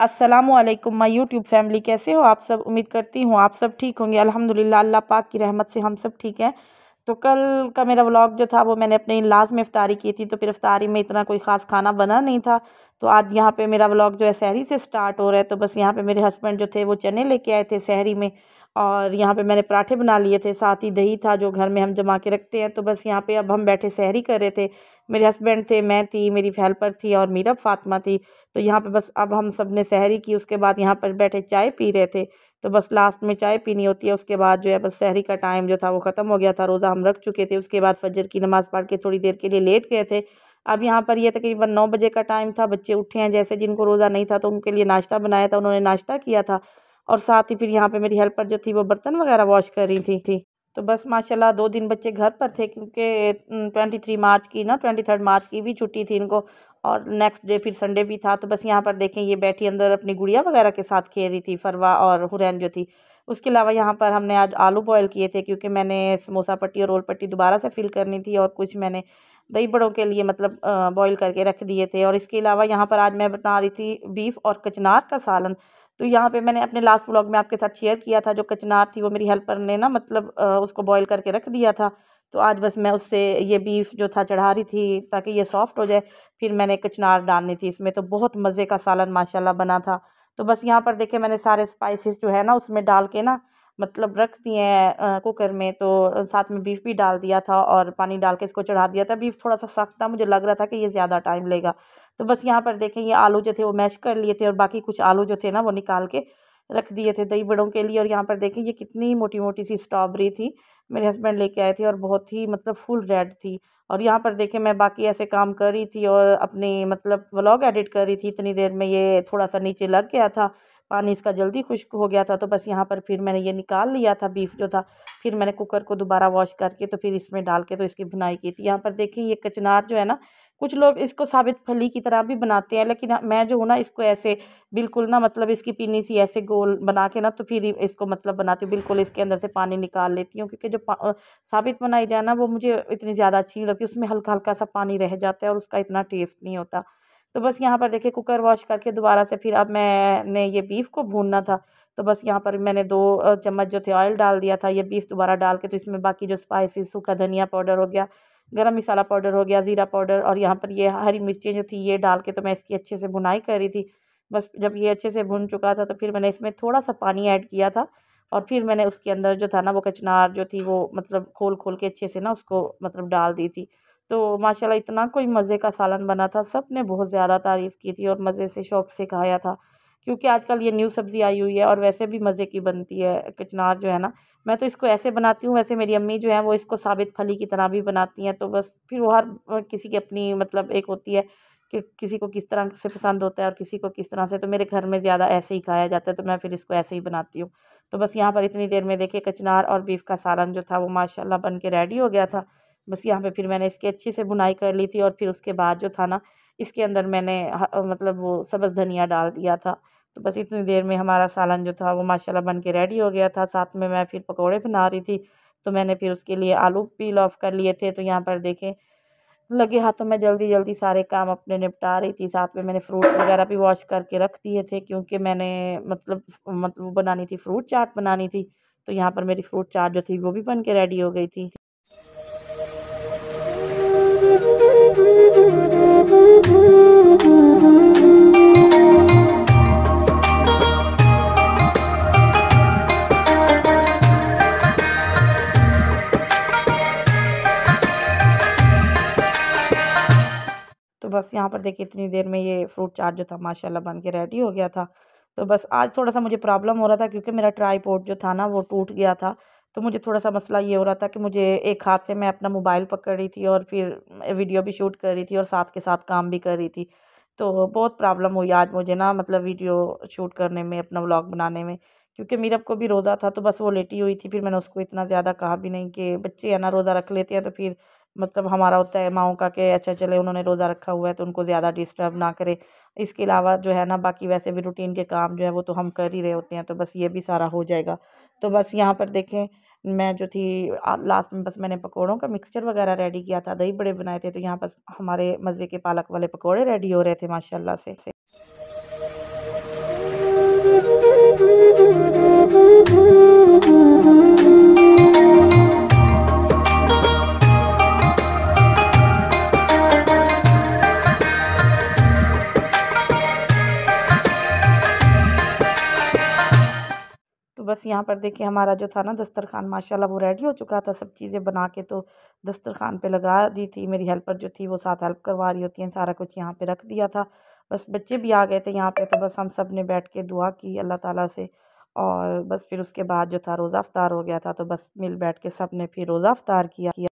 Aslam my YouTube family कैसे हो आप सब उम्मीद करती हूँ आप सब ठीक होंगे अल्हम्दुलिल्लाह अल्लाह पाक की रहमत से हम सब ठीक हैं तो कल का मेरा व्लॉग जो था वो मैंने अपने लास्ट में इफ्तारी की थी तो फिर इफ्तारी में इतना कोई ख़ास खाना बना नहीं था तो आज यहाँ पे मेरा व्लॉग जो है शहरी से स्टार्ट हो रहा है तो बस यहाँ पे मेरे हस्बैंड जो थे वो चने लेके आए थे शहरी में और यहाँ पे मैंने पराठे बना लिए थे साथ ही दही था जो घर में हम जमा के रखते हैं तो बस यहाँ पे अब हम बैठे सहरी कर रहे थे मेरे हस्बैंड थे मैं थी मेरी हेल्पर थी और मीरा फातमा थी तो यहाँ पे बस अब हम सब ने सहरी की उसके बाद यहाँ पर बैठे चाय पी रहे थे तो बस लास्ट में चाय पीनी होती है उसके बाद जो है बस शहरी का टाइम जो था वो ख़त्म हो गया था रोज़ा हम रख चुके थे उसके बाद फजर की नमाज़ पढ़ के थोड़ी देर के लिए लेट गए थे अब यहाँ पर यह तकरीबन नौ बजे का टाइम था बच्चे उठे हैं जैसे जिनको रोज़ा नहीं था तो उनके लिए नाश्ता बनाया था उन्होंने नाश्ता किया था और साथ ही फिर यहाँ पर मेरी हेल्पर जो थी वो बर्तन वगैरह वॉश कर रही थी थी तो बस माशाल्लाह दो दिन बच्चे घर पर थे क्योंकि ट्वेंटी थ्री मार्च की ना ट्वेंटी थर्ड मार्च की भी छुट्टी थी इनको और नेक्स्ट डे फिर संडे भी था तो बस यहाँ पर देखें ये बैठी अंदर अपनी गुड़िया वगैरह के साथ खेल रही थी फरवा और हुरैन जो थी उसके अलावा यहाँ पर हमने आज आलू बॉयल किए थे क्योंकि मैंने समोसा पट्टी और रोल पट्टी दोबारा से फिल करनी थी और कुछ मैंने दही बड़ों के लिए मतलब बॉईल करके रख दिए थे और इसके अलावा यहाँ पर आज मैं बना रही थी बीफ और कचनार का सालन तो यहाँ पे मैंने अपने लास्ट ब्लॉग में आपके साथ शेयर किया था जो कचनार थी वो मेरी हेल्पर ने ना मतलब उसको बॉईल करके रख दिया था तो आज बस मैं उससे ये बीफ जो था चढ़ा रही थी ताकि ये सॉफ्ट हो जाए फिर मैंने कचनार डालनी थी इसमें तो बहुत मज़े का सालन माशाल्लाह बना था तो बस यहाँ पर देखे मैंने सारे स्पाइसिस जो है ना उसमें डाल के ना मतलब रख दिए कुकर में तो साथ में बीफ भी डाल दिया था और पानी डाल के इसको चढ़ा दिया था बीफ थोड़ा सा सख्त था मुझे लग रहा था कि ये ज़्यादा टाइम लेगा तो बस यहाँ पर देखें ये आलू जो थे वो मैश कर लिए थे और बाकी कुछ आलू जो थे ना वो निकाल के रख दिए थे दही बड़ों के लिए और यहाँ पर देखें ये कितनी मोटी मोटी सी स्ट्रॉबेरी थी मेरे हस्बैंड लेके आए थे और बहुत ही मतलब फुल रेड थी और यहाँ पर देखे मैं बाकी ऐसे काम कर रही थी और अपने मतलब व्लॉग एडिट कर रही थी इतनी देर में ये थोड़ा सा नीचे लग गया था पानी इसका जल्दी खुश्क हो गया था तो बस यहाँ पर फिर मैंने ये निकाल लिया था बीफ जो था फिर मैंने कुकर को दोबारा वॉश करके तो फिर इसमें डाल के तो इसकी भुनाई की थी यहाँ पर देखें ये कचनार जो है ना कुछ लोग इसको साबित फली की तरह भी बनाते हैं लेकिन मैं जो हूँ ना इसको ऐसे बिल्कुल ना मतलब इसकी पीनी सी ऐसे गोल बना के ना तो फिर इसको मतलब बनाती हूँ बिल्कुल इसके अंदर से पानी निकाल लेती हूँ क्योंकि जो साबित बनाई जाए ना वो मुझे इतनी ज़्यादा अच्छी नहीं लगती उसमें हल्का हल्का सा पानी रह जाता है और उसका इतना टेस्ट नहीं होता तो बस यहाँ पर देखिए कुकर वॉश करके दोबारा से फिर अब मैंने ये बीफ को भूनना था तो बस यहाँ पर मैंने दो चम्मच जो थे ऑयल डाल दिया था ये बीफ दोबारा डाल के तो इसमें बाकी जो स्पाइसी सूखा धनिया पाउडर हो गया गरम मसाला पाउडर हो गया ज़ीरा पाउडर और यहाँ पर ये हरी मिर्चें जो थी ये डाल के तो मैं इसकी अच्छे से भुनाई कर रही थी बस जब ये अच्छे से भुन चुका था तो फिर मैंने इसमें थोड़ा सा पानी ऐड किया था और फिर मैंने उसके अंदर जो था ना वो कचनार जो थी वो मतलब खोल खोल के अच्छे से ना उसको मतलब डाल दी थी तो माशाल्लाह इतना कोई मज़े का सालन बना था सब ने बहुत ज़्यादा तारीफ़ की थी और मज़े से शौक़ से खाया था क्योंकि आजकल ये न्यू सब्ज़ी आई हुई है और वैसे भी मज़े की बनती है कचनार जो है ना मैं तो इसको ऐसे बनाती हूँ वैसे मेरी अम्मी जो है वो इसको साबित फली की तरह भी बनाती हैं तो बस फिर वो हर किसी की अपनी मतलब एक होती है कि किसी को किस तरह से पसंद होता है और किसी को किस तरह से तो मेरे घर में ज़्यादा ऐसे ही खाया जाता है तो मैं फिर इसको ऐसे ही बनाती हूँ तो बस यहाँ पर इतनी देर में देखिए कचनार और बीफ का सालन जो था वो माशाला बन के रेडी हो गया था बस यहाँ पर फिर मैंने इसकी अच्छी से बुनाई कर ली थी और फिर उसके बाद जो था ना इसके अंदर मैंने मतलब वो सब्ज़ धनिया डाल दिया था तो बस इतनी देर में हमारा सालन जो था वो माशाल्लाह बन के रेडी हो गया था साथ में मैं फिर पकौड़े बना रही थी तो मैंने फिर उसके लिए आलू पील ऑफ कर लिए थे तो यहाँ पर देखें लगे हाथों में जल्दी जल्दी सारे काम अपने निपटा रही थी साथ में मैंने फ्रूट्स वगैरह भी वॉश करके रख दिए थे क्योंकि मैंने मतलब मतलब बनानी थी फ्रूट चाट बनानी थी तो यहाँ पर मेरी फ्रूट चाट जो थी वो भी बन के रेडी हो गई थी बस यहाँ पर देखिए इतनी देर में ये फ्रूट चाट जो था माशाल्लाह बन के रेडी हो गया था तो बस आज थोड़ा सा मुझे प्रॉब्लम हो रहा था क्योंकि मेरा ट्राईपोर्ट जो था ना वो टूट गया था तो मुझे थोड़ा सा मसला ये हो रहा था कि मुझे एक हाथ से मैं अपना मोबाइल पकड़ रही थी और फिर वीडियो भी शूट कर रही थी और साथ के साथ काम भी कर रही थी तो बहुत प्रॉब्लम हुई आज मुझे ना मतलब वीडियो शूट करने में अपना व्लॉग बनाने में क्योंकि मीरब को भी रोज़ा था तो बस वो लेटी हुई थी फिर मैंने उसको इतना ज़्यादा कहा भी नहीं कि बच्चे है ना रोज़ा रख लेते हैं तो फिर मतलब हमारा होता है माओ का कि अच्छा चले उन्होंने रोज़ा रखा हुआ है तो उनको ज़्यादा डिस्टर्ब ना करे इसके अलावा जो है ना बाकी वैसे भी रूटीन के काम जो है वो तो हम कर ही रहे होते हैं तो बस ये भी सारा हो जाएगा तो बस यहाँ पर देखें मैं जो थी लास्ट में बस मैंने पकौड़ों का मिक्सचर वगैरह रेडी किया था दही बड़े बनाए थे तो यहाँ बस हमारे मज़े के पालक वाले पकौड़े रेडी हो रहे थे माशाला से बस यहाँ पर देखिए हमारा जो था ना दस्तरखान माशाल्लाह वो रेडी हो चुका था सब चीज़ें बना के तो दस्तरखान पे लगा दी थी मेरी हेल्पर जो थी वो साथ हेल्प करवा रही होती हैं सारा कुछ यहाँ पे रख दिया था बस बच्चे भी आ गए थे यहाँ पे तो बस हम सब ने बैठ के दुआ की अल्लाह ताला से और बस फिर उसके बाद जो था रोज़ा अफ्तार हो गया था तो बस मिल बैठ के सब ने फिर रोज़ा अफ्तार किया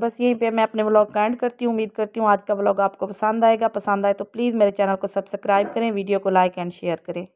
बस यहीं पे मैं अपने व्लॉग का एंड करती हूँ उम्मीद करती हूँ आज का व्लॉग आपको पसंद आएगा पसंद आए तो प्लीज़ मेरे चैनल को सब्सक्राइब करें वीडियो को लाइक एंड शेयर करें